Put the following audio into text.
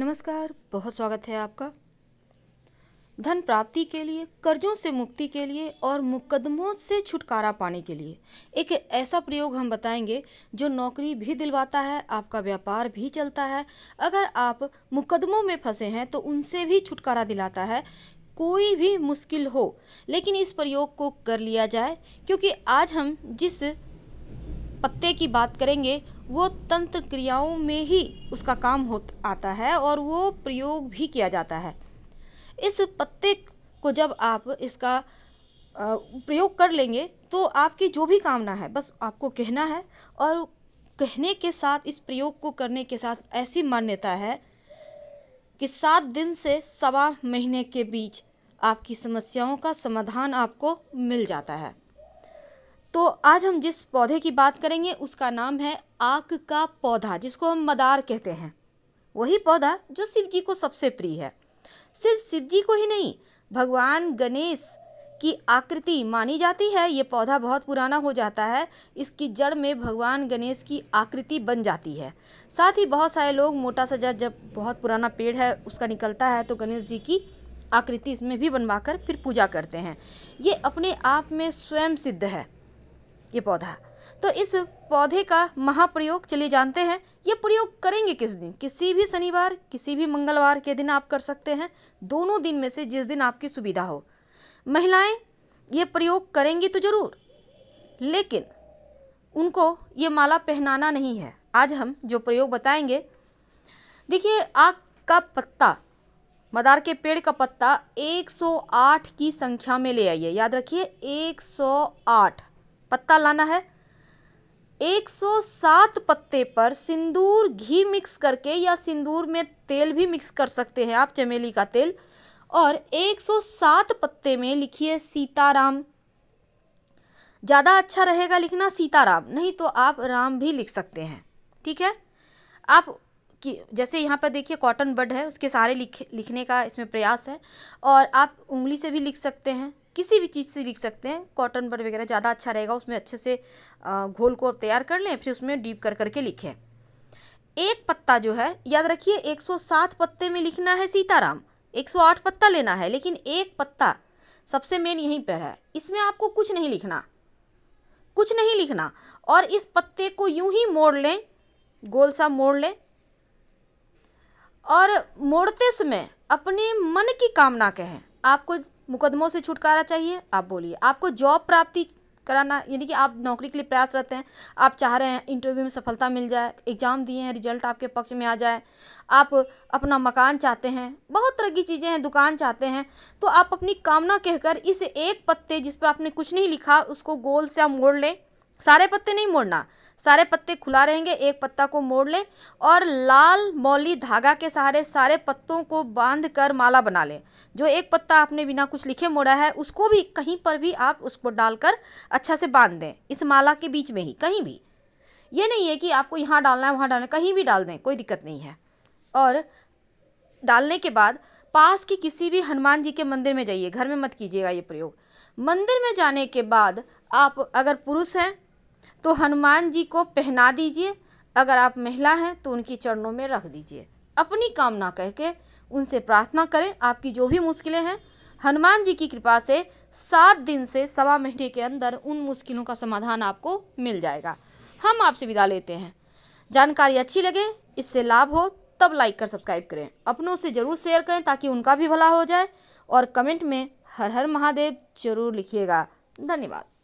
नमस्कार बहुत स्वागत है आपका धन प्राप्ति के लिए कर्जों से मुक्ति के लिए और मुकदमों से छुटकारा पाने के लिए एक ऐसा प्रयोग हम बताएंगे जो नौकरी भी दिलवाता है आपका व्यापार भी चलता है अगर आप मुकदमों में फंसे हैं तो उनसे भी छुटकारा दिलाता है कोई भी मुश्किल हो लेकिन इस प्रयोग को कर लिया जाए क्योंकि आज हम जिस पत्ते की बात करेंगे वो तंत्र क्रियाओं में ही उसका काम हो आता है और वो प्रयोग भी किया जाता है इस पत्ते को जब आप इसका प्रयोग कर लेंगे तो आपकी जो भी कामना है बस आपको कहना है और कहने के साथ इस प्रयोग को करने के साथ ऐसी मान्यता है कि सात दिन से सवा महीने के बीच आपकी समस्याओं का समाधान आपको मिल जाता है तो आज हम जिस पौधे की बात करेंगे उसका नाम है आक का पौधा जिसको हम मदार कहते हैं वही पौधा जो शिव जी को सबसे प्रिय है सिर्फ शिव जी को ही नहीं भगवान गणेश की आकृति मानी जाती है ये पौधा बहुत पुराना हो जाता है इसकी जड़ में भगवान गणेश की आकृति बन जाती है साथ ही बहुत सारे लोग मोटा सा जब बहुत पुराना पेड़ है उसका निकलता है तो गणेश जी की आकृति इसमें भी बनवा कर फिर पूजा करते हैं ये अपने आप में स्वयं सिद्ध है ये पौधा तो इस पौधे का महाप्रयोग चलिए जानते हैं ये प्रयोग करेंगे किस दिन किसी भी शनिवार किसी भी मंगलवार के दिन आप कर सकते हैं दोनों दिन में से जिस दिन आपकी सुविधा हो महिलाएं ये प्रयोग करेंगी तो ज़रूर लेकिन उनको ये माला पहनाना नहीं है आज हम जो प्रयोग बताएंगे देखिए आग का पत्ता मदार के पेड़ का पत्ता 108 की संख्या में ले आइए याद रखिए 108 पत्ता लाना है 107 पत्ते पर सिंदूर घी मिक्स करके या सिंदूर में तेल भी मिक्स कर सकते हैं आप चमेली का तेल और 107 पत्ते में लिखिए सीताराम ज़्यादा अच्छा रहेगा लिखना सीताराम नहीं तो आप राम भी लिख सकते हैं ठीक है आप कि जैसे यहाँ पर देखिए कॉटन बड है उसके सारे लिख लिखने का इसमें प्रयास है और आप उंगली से भी लिख सकते हैं किसी भी चीज़ से लिख सकते हैं कॉटन पर वगैरह ज़्यादा अच्छा रहेगा उसमें अच्छे से घोल को तैयार कर लें फिर उसमें डीप कर करके लिखें एक पत्ता जो है याद रखिए 107 पत्ते में लिखना है सीताराम 108 पत्ता लेना है लेकिन एक पत्ता सबसे मेन यहीं पर है इसमें आपको कुछ नहीं लिखना कुछ नहीं लिखना और इस पत्ते को यूं ही मोड़ लें गोल सा मोड़ लें और मोड़ते समय अपने मन की कामना कहें आपको मुकदमों से छुटकारा चाहिए आप बोलिए आपको जॉब प्राप्ति कराना यानी कि आप नौकरी के लिए प्रयासरत हैं आप चाह रहे हैं इंटरव्यू में सफलता मिल जाए एग्ज़ाम दिए हैं रिजल्ट आपके पक्ष में आ जाए आप अपना मकान चाहते हैं बहुत तरह की चीज़ें हैं दुकान चाहते हैं तो आप अपनी कामना कहकर इस एक पत्ते जिस पर आपने कुछ नहीं लिखा उसको गोल से आप मोड़ लें सारे पत्ते नहीं मोड़ना सारे पत्ते खुला रहेंगे एक पत्ता को मोड़ लें और लाल मौली धागा के सहारे सारे पत्तों को बांध कर माला बना लें जो एक पत्ता आपने बिना कुछ लिखे मोड़ा है उसको भी कहीं पर भी आप उसको डालकर अच्छा से बांध दें इस माला के बीच में ही कहीं भी ये नहीं है कि आपको यहाँ डालना है वहाँ डालना है कहीं भी डाल दें कोई दिक्कत नहीं है और डालने के बाद पास की किसी भी हनुमान जी के मंदिर में जाइए घर में मत कीजिएगा ये प्रयोग मंदिर में जाने के बाद आप अगर पुरुष हैं तो हनुमान जी को पहना दीजिए अगर आप महिला हैं तो उनकी चरणों में रख दीजिए अपनी कामना कह के उनसे प्रार्थना करें आपकी जो भी मुश्किलें हैं हनुमान जी की कृपा से सात दिन से सवा महीने के अंदर उन मुश्किलों का समाधान आपको मिल जाएगा हम आपसे विदा लेते हैं जानकारी अच्छी लगे इससे लाभ हो तब लाइक कर सब्सक्राइब करें अपनों से ज़रूर शेयर करें ताकि उनका भी भला हो जाए और कमेंट में हर हर महादेव जरूर लिखिएगा धन्यवाद